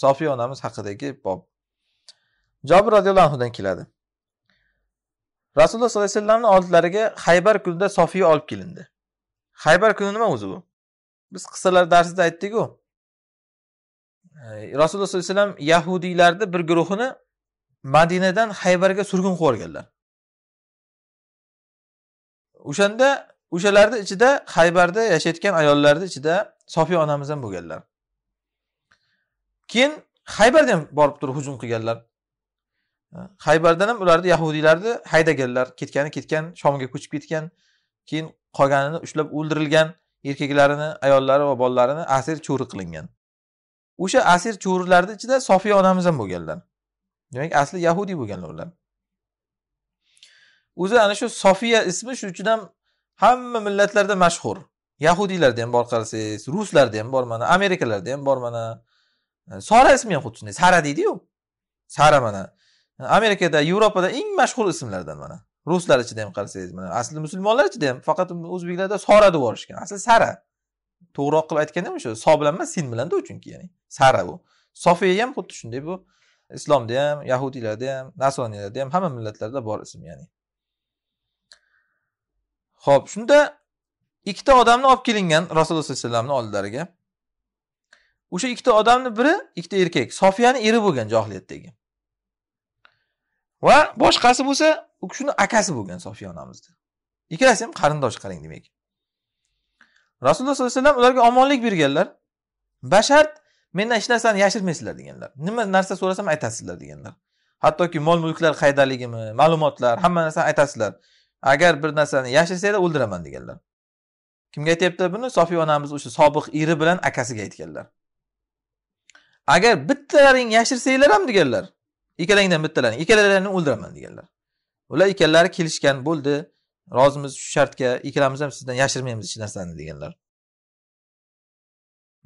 sofiya onamiz haqidagi bob jobir roziyallohu anhudan keladi rasululloh sollallohu alayhi vasallamni oldilariga haybar kunida sofiya olib kelindi haybar kuni nima o'zi bu biz qissalar darsida aytdik-ku. rasululloh sollallohu alayhi vasallam yahudiylarni bir guruhini madinadan haybarga surgun qilib yuborganlar o'shanda o'shalarni ichida haybarda yashayotgan ayollarni ichida sofiya onamiz ham bo'lganlar keyin haybarda ham borib turib hujum qilganlar haybardan ham ularni yahudiylarni haydaganlar ketgani ketgan shomga ko'chib ketgan keyin qolganini ushlab o'ldirilgan erkaklarini ayollari va bolalarini asir cho'ri qilingan o'sha asir cho'rilarni ichida sofiya onamiz ham bo'lganlar demak asli yahudiy bo'lganlar ular o'zi ana shu sofiya ismi shuning uchun ham hamma millatlarda mashhur yahudiylarda ham bor qarasangiz ruslarda ham bor mana amerikalarda ham bor mana sora ismi ham xuddi shunday sara deydiyu sara mana amerikada yevropada eng mashhur ismlardan mana ruslar ichida ham qarasangiz mana asli musulmonlar ichida ham faqat o'zbeklarda sora deb yuborishgan asli sara to'g'riroq qilib aytganda o'sha so bilan emas sin bilanda u chunki ya'ni sara u sofiya ham xuddi shunday bu islomda ham yahudiylarda ham nasoniylarda ham hamma millatlarda bor ism ya'ni ho'p shunda ikkita odamni olib kelingan rasululloh sallallohu alayhi vasallamni oldilariga o'sha ikkita odamni biri ikkita erkak sofiyani eri bo'lgan johiliyatdagi va boshqasi bo'lsa u kishini akasi bo'lgan sofiya onamizni ikkalasi ham qarindosh qarang demak rasululloh sollallohu alayhi vasallam ularga omonlik berganlar bashart mendan hech narsani yashirmaysizlar deganlar nima narsa so'rasam aytasizlar deganlar hattoki mol mulklar qaydaligimi ma'lumotlar hamma narsani aytasizlar agar bir narsani yashirsanglar o'ldiraman deganlar kimga aytyapti buni sofiya onamiz o'sha sobiq eri bilan akasiga aytganlar agar bittalaring yashirsanglar ham deganlar ikkalangdan bittalaring ikkalalaringni o'ldiraman deganlar ular ikkalalari kelishgan bo'ldi rozimiz shu shartga ikkalamiz ham sizdan yashirmaymiz hech narsani deganlar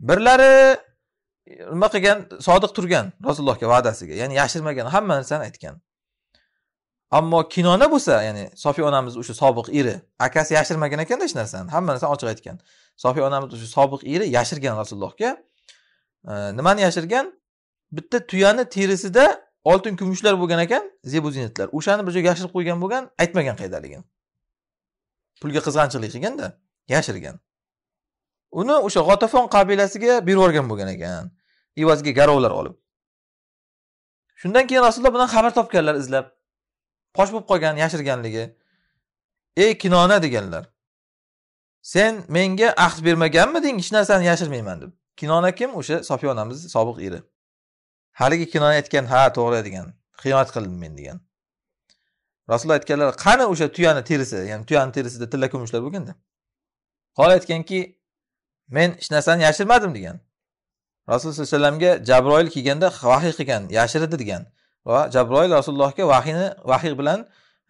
birlari nima qilgan sodiq turgan rasulullohga va'dasiga ya'ni yashirmagan hamma narsani aytgan ammo kinona bo'lsa ya'ni sofiya onamiz o'sha sobiq eri akasi yashirmagan ekanda hech narsani hamma narsani ochiq aytgan sofiya onamiz o'sha sobiq eri yashirgan rasulullohga nimani yashirgan bitta tuyani terisida oltin kumushlar bo'lgan ekan zebu ziynatlar o'shani bir joyga yashirib qo'ygan bo'lgan aytmagan qayerdaligini pulga qizg'anchiqlik qilganda yashirgan uni o'sha g'otafon qabilasiga berib yuborgan bo'lgan ekan evaziga garovlar olib shundan keyin rasululloh bundan xabar topganlar izlab fosh bo'lib qolgan yashirganligi ey kinona deganlar sen menga ahd bermaganmiding hech narsani yashirmayman deb kinona kim o'sha sofiya onamizni sobiq eri haligi kinona aytgan ha to'g'ri degan xiyonat qildim men degan rasululloh aytganlar qani o'sha tuyani terisi ya'ni tuyani terisida tilla kumushlar bo'lganda hol aytganki men hech narsani yashirmadim degan rasululloh sallallohu alayhi vasallamga jabroil kelganda vahiy qilgan yashirdi degan va jabroil rasulullohga vahiyni vahiy bilan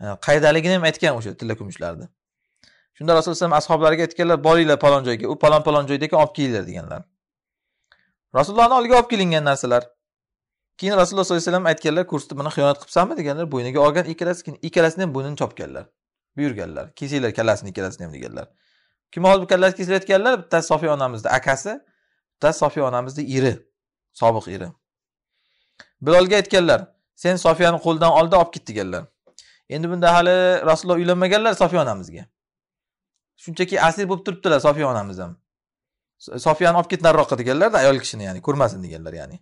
e, qaydaligini ham aytgan o'sha tilla kumushlarni shunda rasululloh alayhi vasallam ashoblariga aytganlar boringlar palon joyga u palon palon joydagi olib kelinglar deganlar rasulullohni oldiga olib kelingan narsalar keyin rasululloh sollallohu alayhi vasallam aytganlar ko'rsatib buni xiyonat qilibsanmi deganlar bo'yniga olgan ikkalasi keyin ikkalasini ham bo'ynini chopganlar buyurganlar kelsanglar kallasini ikkalasini ham deganlar kim olib kallasi kesilayotganlar bittasi sofiya onamizni akasi bittasi sofiya onamizni eri sobiq eri bilolga aytganlar sen sofiyani qo'lidan oldi olib ket deganlar endi bunda hali rasululloh uylanmaganlar sofiya onamizga shunchaki asir bo'lib turibdilar sofiya onamiz ham sofiyani olib ket nariroqqa deganlarda ayol kishini ya'ni ko'rmasin deganlar ya'ni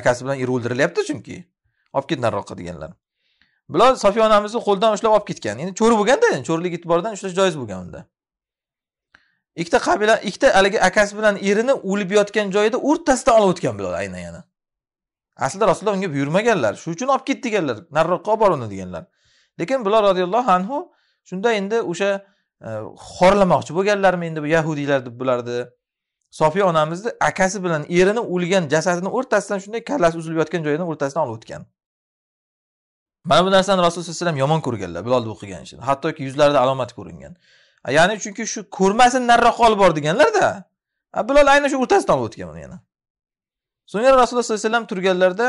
akasi bilan eri o'ldirilyapti chunki olib ket nariroqqa deganlar bular sofiya onamizni qo'ldan ushlab olib ketgan endi cho'ri bo'lganda cho'rilik e'tiboridan ushlash joiz bo'lgan unda ikkita qabila ikkita haligi akasi bilan erini o'lib yotgan joyida o'rtasidan olib o'tgan bular aynan yana aslida rasululloh unga buyurmaganlar shuning uchun olib ket deganlar nariroqqa olib bor uni deganlar lekin bular roziyallohu anhu shunda endi o'sha e, xorlamoqchi bo'lganlarmi endi bu yahudiylar deb bularni sofiya onamizni akasi bilan erini o'lgan jasadini o'rtasidan shunday kallasi uzilib yotgan joyidan o'rtasidan olib o'tgan mana bu narsani rasululloh sallallohu alayhi vasallam yomon ko'rganlar bilol bu qilgan ishini hattoki yuzlarida alomat ko'ringan ya'ni chunki shu ko'rmasin nariroq olib bor deganlarda bilol aynan shu o'rtasidan olib o'tgan yana so'ngra rasululloh sallallohu alayhi vasallam turganlarida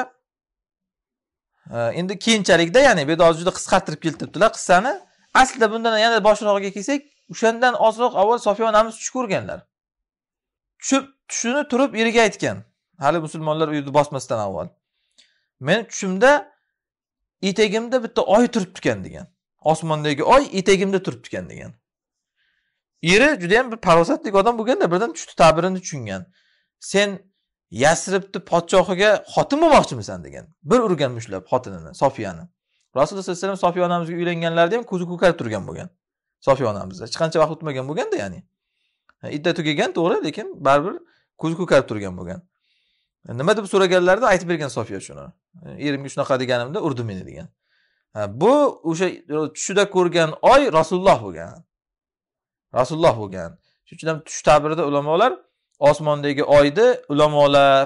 endi keyinchalikda ya'ni bu yerda hozir juda qisqartirib keltiribdilar qissani aslida bundan yana boshrog'iga kelsak o'shandan ozroq avval sofiya onamiz tush ko'rganlar tushib tushini turib eriga aytgan hali musulmonlar uyni bosmasdan avval men tushimda etagimda bitta oy turibdikan degan osmondagi oy etagimda turibdikan degan eri judayam bir parosatli odam bo'lganda birdan tushdi tabirini tushungan sen yasribni podshohiga xotin bo'lmoqchimisan degan bir urgan mushlab xotinini sofiyani rasululloh sallallohu alayhi vasallam sofiya onamizga uylanganlarida ham ko'zi ko'karib turgan bo'lgan sofiya onamizda hech qancha vaqt o'tmagan bo'lganda ya'ni idda tugagan to'g'ri lekin baribir ko'zi ko'karib turgan bo'lgan e, nima deb so'raganlarida aytib bergan sofiya shuni e, erimga shunaqa deganimda urdi meni degan bu o'sha tushida ko'rgan oy rasululloh bo'lgan rasululloh bo'lgan shuning uchun ham tush ta'birida ulamolar osmondagi oyni ulamolar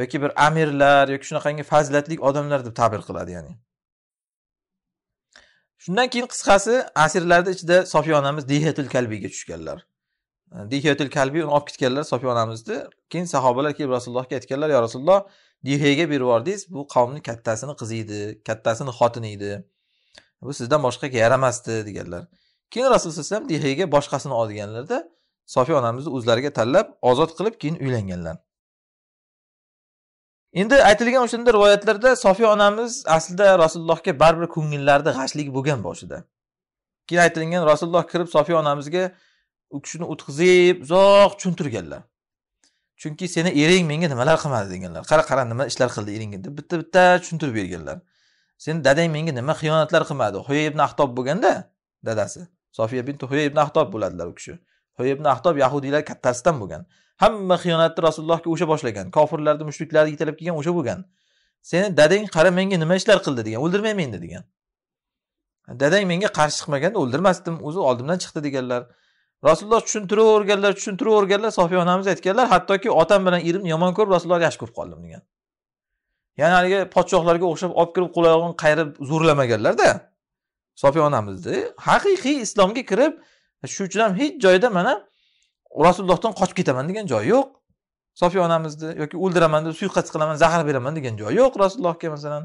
yoki bir amirlar yoki shunaqangi fazilatli odamlar deb ta'bir qiladi ya'ni shundan keyin qisqasi asirlarni ichida sofiya onamiz dihatul kalbiyga tushganlar dihiyatul kalbi uni olib ketganlar sofiya onamizni keyin sahobalar kelib rasulullohga aytganlar yo rasululloh dihiyaga berib yubordingiz bu qavmni kattasini qizi edi kattasini xotini edi bu sizdan boshqaga yaramasdi deganlar keyin rasululloh alayhi vasallam dihiyaga boshqasini ol deganlarda sofiya onamizni o'zlariga tanlab ozod qilib keyin uylanganlar endi aytilgan o'shanda rivoyatlarda sofiya onamiz aslida rasulullohga baribir ko'ngillarida g'ashlik bo'lgan boshida keyin aytilgan rasululloh kirib sofiya onamizga u kishini o'tkazib uzoq tushuntirganlar chunki seni ering menga nimalar qilmadi deganlar qara qara nima ishlar qildi eringga deb bitta bitta tushuntirib berganlar seni dadang menga nima xiyonatlar qilmadi huya ibn ahtob bo'lganda dadasi sofiya bin huya ibn ahtob bo'ladilar u kishi huya ibn ahtob yahudiylar kattasidan bo'lgan hamma xiyonatni rasulullohga o'sha boshlagan kofirlarni mushriklarni yetalab kelgan o'sha bo'lgan seni dadang qara menga nima ishlar qildi degan o'ldirmay meni degan dadang menga qarshi chiqmaganda o'ldirmasdim o'zi oldimdan chiqdi deganlar rasululloh tushuntiraverganlar tushuntiraverganlar sofiya onamiz aytganlar hattoki otam bilan erimni yomon ko'rib rasulullohga yaxshi ko'rib qoldim degan ya'ni haligi podshohlarga o'xshab olib kirib qulog'ini qayirib zo'rlamaganlarda sofiya onamizni haqiqiy islomga kirib shuning uchun ham hech joyda mana rasulullohdan qochib ketaman degan joyi yo'q sofiya onamizni yoki o'ldiraman deb suiqasd qilaman zahar beraman degan joyi yo'q rasulullohga masalan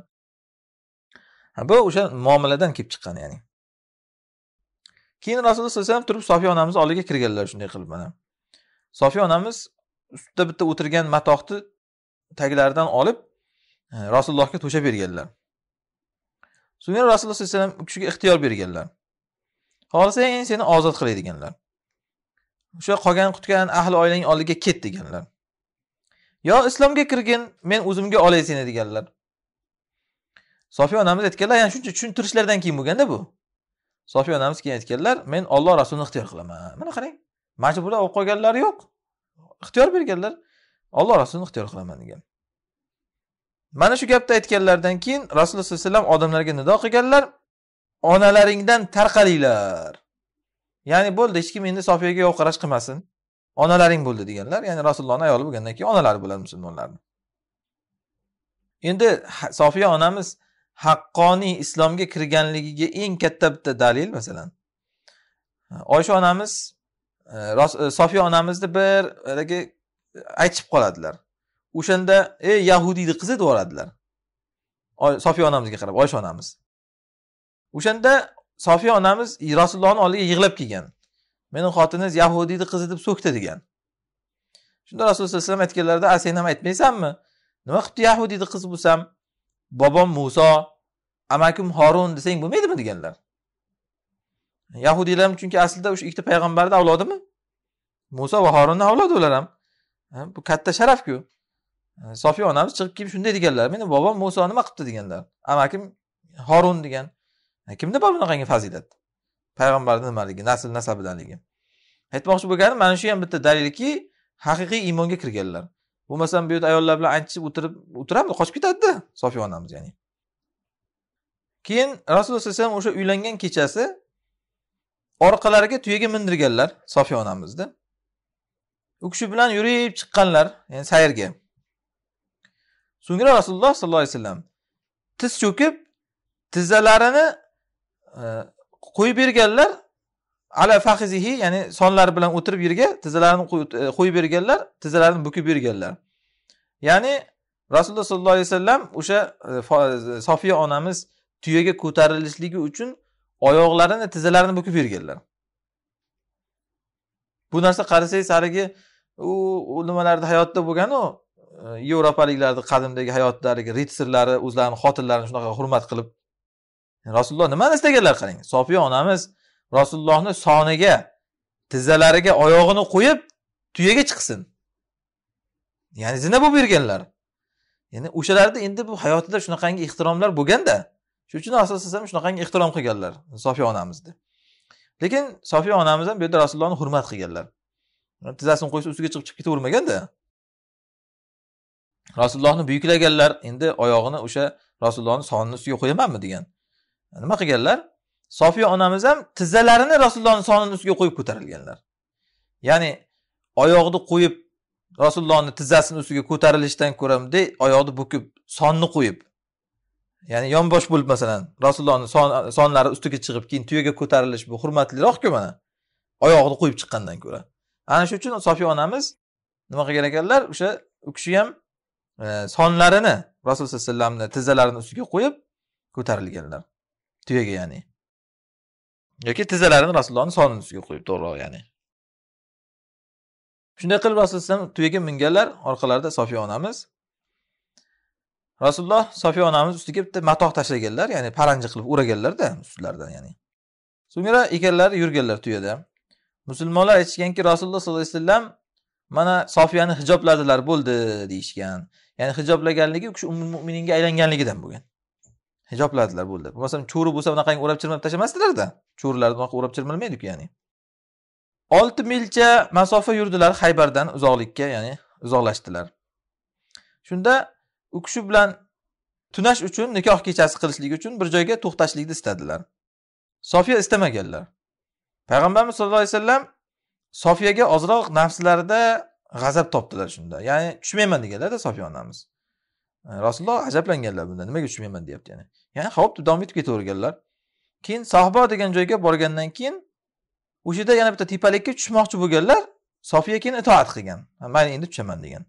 bu o'sha muomaladan kelib chiqqan ya'ni keyin rasululloh alayhi vasallam turib sofiya onamiz oldiga kirganlar shunday qilib mana sofiya onamiz ustida bitta o'tirgan matohni taglaridan olib e, rasulullohga to'shab berganlar so'ngra rasululloh sallallohu alayhi vasallam u kishiga ixtiyor berganlar xohlasang seni ozod qilay deganlar o'sha qolgan qutgan ahli oilangni oldiga ket deganlar yo islomga kirgin men o'zimga olay seni deganlar sofiya onamiz aytganlar ya'ni shuncha tushuntirishlardan keyin bo'lganda bu sofiya onamiz keyin aytganlar men olloh rasulini ixtiyor qilaman mana qarang majburlab olib qolganlari yo'q ixtiyor berganlar olloh rasulini ixtiyor qilaman degan mana shu gapni aytganlaridan keyin rasululloh sallallohu alayhi vasallam odamlarga nido qilganlar onalaringdan tarqalinglar ya'ni bo'ldi hech kim endi sofiyaga yo'q qarash qilmasin onalaring bo'ldi deganlar ya'ni rasulullohni ayoli bo'lgandan keyin onalari bo'ladi musulmonlarni endi sofiya onamiz haqqoniy islomga kirganligiga eng katta bitta dalil masalan oysha onamiz e, e, sofiya onamizni bir haligi e, aytishib qoladilar o'shanda ey yahudiyni qizi deb yuboradilar sofiya onamizga qarab oysha onamiz o'shanda sofiya onamiz rasulullohni oldiga yig'lab kelgan meni xotiningiz yahudiyni qizi deb so'kdi degan shunda rasululloh alayhi vasallam aytganlarida a sen ham aytmaysanmi nima qilibdi yahudiyni qizi bo'lsam bobom muso amakim horun desang bo'lmaydimi deganlar yahudiylar ham chunki aslida o'sha ikkita payg'ambarni avlodimi muso va horunni avlodi ular ham bu katta sharafku sofiya onamiz chiqib kelib shunday deganlar meni bobom muso nima qilibdi deganlar amakim horun degan kimda bor bunaqangi fazilat payg'ambarni nimaligi nasl nasabidanligi aytmoqchi bo'lganim mana shu ham bitta dalilki haqiqiy iymonga kirganlar bo'lmasam bu yerda ayollar bilan aytishib o'tirib o'tiramidi qochib ketadida sofiya onamiz ya'ni keyin rasululloh alayhi vasallam o'sha uylangan kechasi orqalariga tuyaga mindirganlar sofiya onamizni u kishi bilan yurib chiqqanlar ya'ni sayrga so'ngra rasululloh sollallohu alayhi vasallam tiz cho'kib tizzalarini e, qo'yib berganlar ala fahizihi ya'ni sonlari bilan o'tirib yerga tizzalarini e, qo'yib berganlar tizzalarini bukib berganlar ya'ni rasululloh sollallohu alayhi vasallam o'sha e, sofiya onamiz tuyaga ko'tarilishligi uchun oyoqlarini tizzalarini bukib berganlar bu narsa qarasangiz haligi u nimalarda hayotda bo'lganu e, yevropaliklarni qadimdagi hayotlaridagi ritsarlari o'zlarini xotinlarini shunaqa hurmat qilib rasululloh nimani istaganlar qarang sofiya onamiz rasulullohni soniga tizzalariga oyog'ini qo'yib tuyaga chiqsin ya'ni zina bo'lib yurganlar ya'ni o'shalarda endi bu hayotida shunaqangi ehtiromlar bo'lganda shuning uchun asosan ham shunaqangi ehtirom qilganlar sofiya onamizni lekin sofiya onamiz ham bu yerda rasulullohni hurmat qilganlar tizzasini qo'ysa ustiga chiqib chiqib ketavermaganda rasulullohni buyuklaganlar endi oyog'ini o'sha rasulullohni sonini ustiga qo'yamanmi degan nima qilganlar sofiya onamiz ham tizzalarini rasulullohni sonini ustiga qo'yib ko'tarilganlar ya'ni oyoqni qo'yib rasulullohni tizzasini ustiga ko'tarilishdan ko'ra bunday oyoqni bukib sonni qo'yib ya'ni yonbosh bo'lib masalan rasulullohni sonlari ustiga chiqib keyin tuyaga ko'tarilish bu hurmatliroqku mana oyog'ini qo'yib chiqqandan ko'ra ana shuning uchun sofiya onamiz nima qilgan ekanlar o'sha u kishi ham e, sonlarini rasululloh sallallohu alayhi vasallamni tizzalarini ustiga qo'yib ko'tarilganlar tuyaga ya'ni yoki tizzalarini rasulullohni sonini ustiga qo'yib to'g'riroq ya'ni shunday qilib rasululloh alayhi tuyaga minganlar orqalarida sofiya onamiz rasululloh sofiya onamiz ustiga bitta matoh tashlaganlar ya'ni paranji qilib o'raganlarda ustlaridan ya'ni so'ngra ekanlari yurganlar tuyada musulmonlar aytishganki rasululloh sollallohu alayhi vasallam mana sofiyani hijobladilar bo'ldi deyishgan ya'ni hijoblaganligi u kishi ummul mo'mininga aylanganligidan bo'lgan hijobladilar bo'ldi bo'lmasam cho'ri bo'lsa bunaqangi o'rab chirmab tashlamasdilarda cho'rilarni unaqa o'rab chirmalmaydiku ya'ni olti milcha masofa yurdilar haybardan uzoqlikka ya'ni uzoqlashdilar shunda u kishi bilan tunash uchun nikoh kechasi qilishlik uchun bir joyga to'xtashlikni istadilar sofiya istamaganlar payg'ambarimiz sallallohu alayhi vasallam sofiyaga ozroq nafslarida g'azab topdilar shunda ya'ni tushmayman deganlarda sofiya onamiz e, rasululloh ajablanganlar bundan nimaga tushmayman deyapti yana ya'ni ho'p deb davom etib ketaverganlar keyin sahbo degan joyga borgandan keyin o'sha yerda yana bitta tepalikka tushmoqchi bo'lganlar sofiya keyin itoat qilgan mayli endi tushaman degan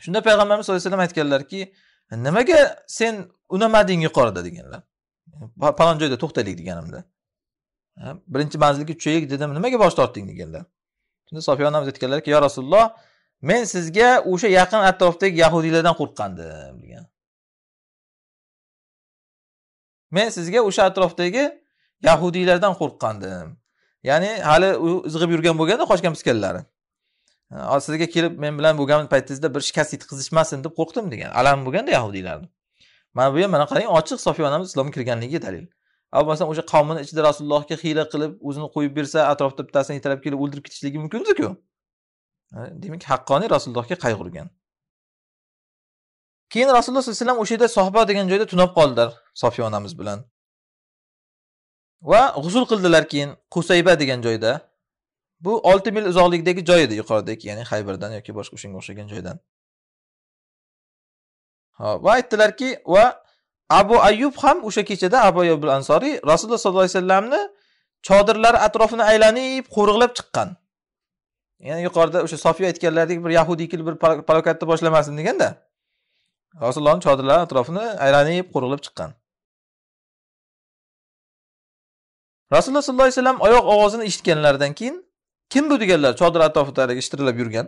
shunda payg'ambarimiz sallallohu alayhi vasallam aytganlarki nimaga sen unamading yuqorida deganlar palon joyda to'xtaylik deganimda birinchi manzilga tushaylik dedim nimaga bosh tortding deganlar shunda sofiya onamiz aytganlarki yo rasululloh men sizga o'sha yaqin atrofdagi yahudiylardan qo'rqqandim degan men sizga o'sha atrofdagi yahudiylardan qo'rqqandim ya'ni hali u izg'ib yurgan bo'lganda qochgan piskanlari sizga kelib men bilan bo'lgan paytingizda bir shikast yetkazishmasin deb qo'rqdim degan alam bo'lganda yahudiylarni mana bu ham mana qarang ochiq sofiya onamiz islomga kirganligiga dalil bo'lmasam o'sha qavmini ichida rasulullohga xiyla qilib o'zini qo'yib bersa atrofda bittasini yetalab kelib o'ldirib ketishligi mumkinediku demak haqqoniy rasulullohga qayg'urgan keyin rasululloh sallallohu alayhi vasallam o'sha yerda sohba degan joyda tunab qoldilar sofiya onamiz bilan va g'usul qildilar keyin qusayba degan joyda Bu 6 mil uzoqlikdagi joy edi yuqoridagi, ya'ni haybirdan yoki boshqa shunga o'xshagan joydan. hop va aytdilarki, va Abu Ayyub ham o'sha kechada Abu Ayyub ansoriy Rasululloh sollallohu alayhi vasallamni chodirlari atrofini aylanib, qo'riqlab chiqqan. Ya'ni yuqorida o'sha Sofiya aytganlaridek bir kelib bir palokatni boshlamasin deganda, Rasulullohning chodirlari atrofini aylanib, qo'riqlab chiqqan. rasululloh sollallohu alayhi vasallam oyoq ovozini eshitganlaridan keyin kim bu deganlar chodir atrofida ishtirlab yurgan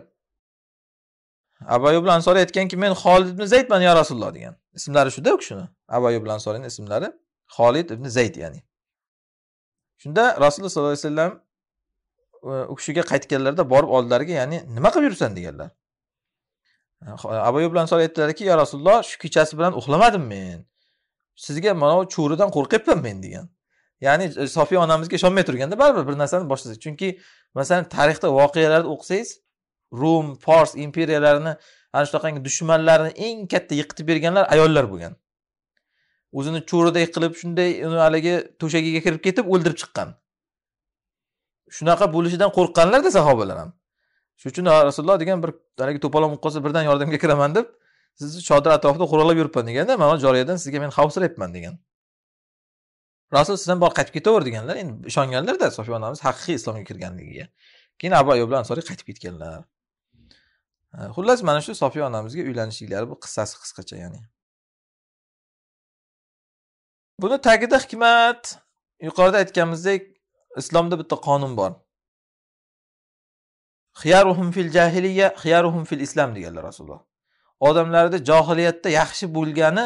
bilan ansoriy aytganki men xolid ibn zaydman yo rasululloh degan ismlari shuda u kishini bilan ansoriyni ismlari xolid ibn zayd ya'ni shunda rasululloh sollallohu alayhi vasallam u kishiga qaytganlarida borib oldilariga ya'ni nima qilib yuribsan deganlar bilan ansoriy aytdilarki yo rasululloh shu kechasi bilan uxlamadim men sizga mana shu cho'ridan qo'rqyapman men degan ya'ni e, sofiya onamizga ishonmay turganda baribir bir narsani boshlasak chunki masalan tarixda voqealarni o'qisangiz rum fors imperiyalarini ana shunaqangi dushmanlarini eng katta yiqitib berganlar ayollar bo'lgan o'zini cho'riday qilib shunday uni haligi to'shagiga kirib ketib o'ldirib chiqqan shunaqa bo'lishidan qo'rqqanlarda sahobalar ham shuning uchun rasululloh degan bir haligi to'polon bo'lib qolsa birdan yordamga kiraman deb sizni chodir atrofida qo'riqlab yuribman deganda mana joriyadan sizga men xavfsirayapman degan rasul alayhisalom bor qaytib ketaver deganlar endi ishonganlarda sofiya onamiz haqiqiy islomga kirganligiga keyin abu ayub bilan ansoriy qaytib ketganlar xullas mana shu sofiya onamizga uylanishliklari bu qissasi qisqacha ya'ni buni tagida hikmat yuqorida aytganimizdek islomda bitta qonun bor xiyaruhum fil jahiliya xiyaruhum fil islom deganlar rasululloh odamlarni johiliyatda yaxshi bo'lgani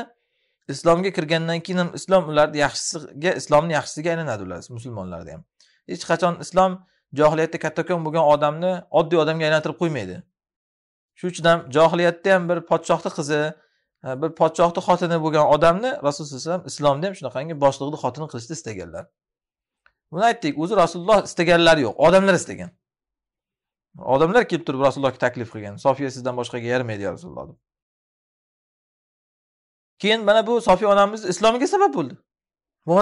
islomga kirgandan keyin ham islom ularni yaxshisiga islomni yaxshisiga aylanadi ular musulmonlarda ham hech qachon islom johiliyatda kattakon bo'lgan odamni oddiy odamga aylantirib qo'ymaydi shuning uchun ham johiliyatda ham bir podshohni qizi bir podshohni xotini bo'lgan odamni rasululloh vasallam islomda ham shunaqangi boshliqni xotini qilishni istaganlar buni aytdik o'zi rasululloh istaganlari yo'q odamlar istagan odamlar kelib turib rasulullohga taklif qilgan sofiya sizdan boshqaga yaramaydi ya rasululloh deb keyin mana bu sofiy onamiz islomiga sabab bo'ldi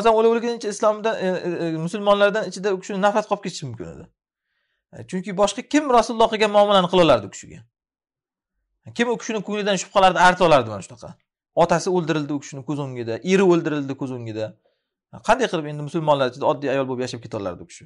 o'lib o'laverguncha islomdan e, e, e, musulmonlardan ichida u kishini nafrat qolib ketishi mumkin edi chunki boshqa kim rasululloh qilgan muomalani qila olardi u kishiga kim u kishini ko'nglidan shubhalarni arta olardi mana shunaqa otasi o'ldirildi u kishini ko'z o'ngida eri o'ldirildi ko'z o'ngida qanday qilib endi musulmonlar ichida oddiy ayol bo'lib yashab ketolardi u kishi